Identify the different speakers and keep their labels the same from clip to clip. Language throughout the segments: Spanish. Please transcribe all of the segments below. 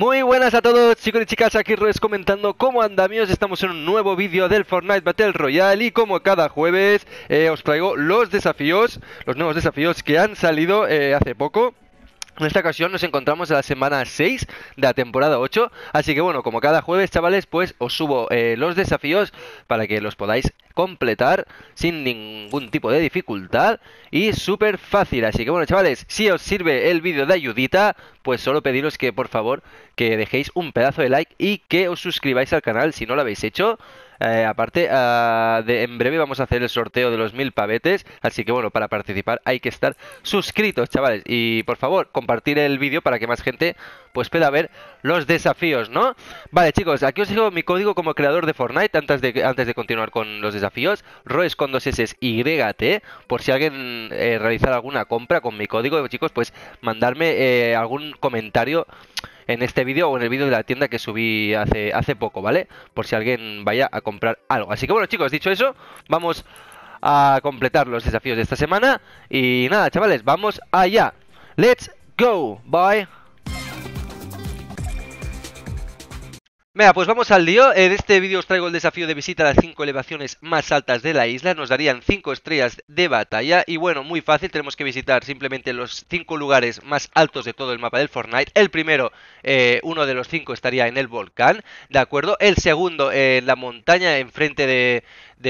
Speaker 1: Muy buenas a todos chicos y chicas, aquí Ruiz comentando cómo andamos. estamos en un nuevo vídeo del Fortnite Battle Royale y como cada jueves eh, os traigo los desafíos, los nuevos desafíos que han salido eh, hace poco en esta ocasión nos encontramos en la semana 6 de la temporada 8, así que bueno, como cada jueves chavales, pues os subo eh, los desafíos para que los podáis completar sin ningún tipo de dificultad y súper fácil. Así que bueno, chavales, si os sirve el vídeo de ayudita, pues solo pediros que por favor que dejéis un pedazo de like y que os suscribáis al canal si no lo habéis hecho. Eh, aparte, ah, en breve vamos a hacer el sorteo de los mil pavetes. Así que bueno, para participar hay que estar suscritos, chavales. Y por favor, compartir el vídeo para que más gente pues pueda ver los desafíos, ¿no? Vale, chicos, aquí os dejo mi código como creador de Fortnite antes de, antes de continuar con los desafíos. Roes con dos Por si alguien eh, alguna compra con mi código, chicos, pues mandarme eh, algún comentario en este vídeo o en el vídeo de la tienda que subí hace, hace poco, ¿vale? Por si alguien vaya a comprar algo. Así que bueno, chicos, dicho eso, vamos a completar los desafíos de esta semana. Y nada, chavales, vamos allá. Let's go, bye. Venga, pues vamos al lío. En este vídeo os traigo el desafío de visita a las 5 elevaciones más altas de la isla. Nos darían 5 estrellas de batalla. Y bueno, muy fácil. Tenemos que visitar simplemente los 5 lugares más altos de todo el mapa del Fortnite. El primero eh, uno de los cinco estaría en el volcán, ¿de acuerdo? El segundo eh, en la montaña enfrente de,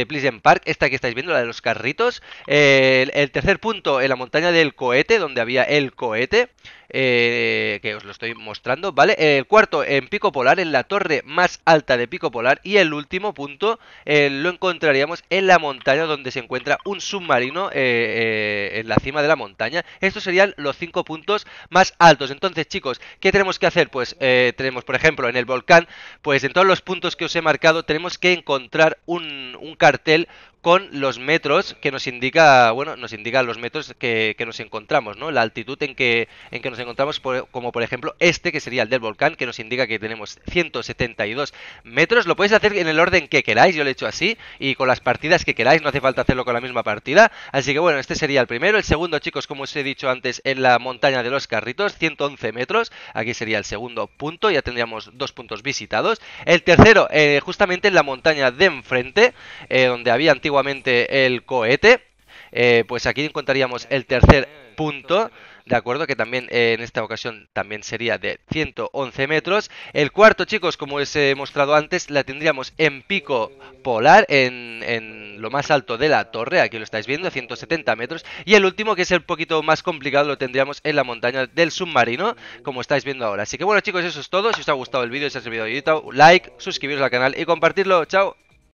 Speaker 1: Pleasant Park, esta que estáis viendo, la de los carritos. Eh, el, tercer punto en la montaña del cohete, donde había el cohete, que os lo estoy mostrando, ¿vale? El cuarto en Pico Polar, en la torre más alta de Pico Polar. Y el último punto lo encontraríamos en la montaña donde se encuentra un submarino en la cima de la montaña. Estos serían los cinco puntos más altos. Entonces, chicos, ¿qué tenemos que hacer? Pues eh, tenemos, por ejemplo, en el volcán, pues en todos los puntos que os he marcado tenemos que encontrar un, un cartel con los metros que nos indica, bueno, nos indica los metros que, nos encontramos, ¿no? La altitud en que, en que nos encontramos, como por ejemplo este, que sería el del volcán, que nos indica que tenemos 172 metros. Lo podéis hacer en el orden que queráis, yo lo he hecho así, y con las partidas que queráis, no hace falta hacerlo con la misma partida. Así que bueno, este sería el primero. El segundo, chicos, como os he dicho antes, en la montaña de los carritos, 111 metros. Aquí sería el segundo punto, ya tendríamos dos puntos visitados. El tercero, eh, justamente en la montaña de enfrente, eh, donde había antiguos antiguamente el cohete, eh, pues aquí encontraríamos el tercer punto, ¿de acuerdo? Que también eh, en esta ocasión también sería de 111 metros. El cuarto, chicos, como os he mostrado antes, la tendríamos en pico polar, en, lo más alto de la torre, aquí lo estáis viendo, 170 metros. Y el último, que es el poquito más complicado, lo tendríamos en la montaña del submarino, como estáis viendo ahora. Así que bueno, chicos, eso es todo. Si os ha gustado el vídeo, si os ha servido, like, suscribiros al canal y compartirlo. ¡Chao!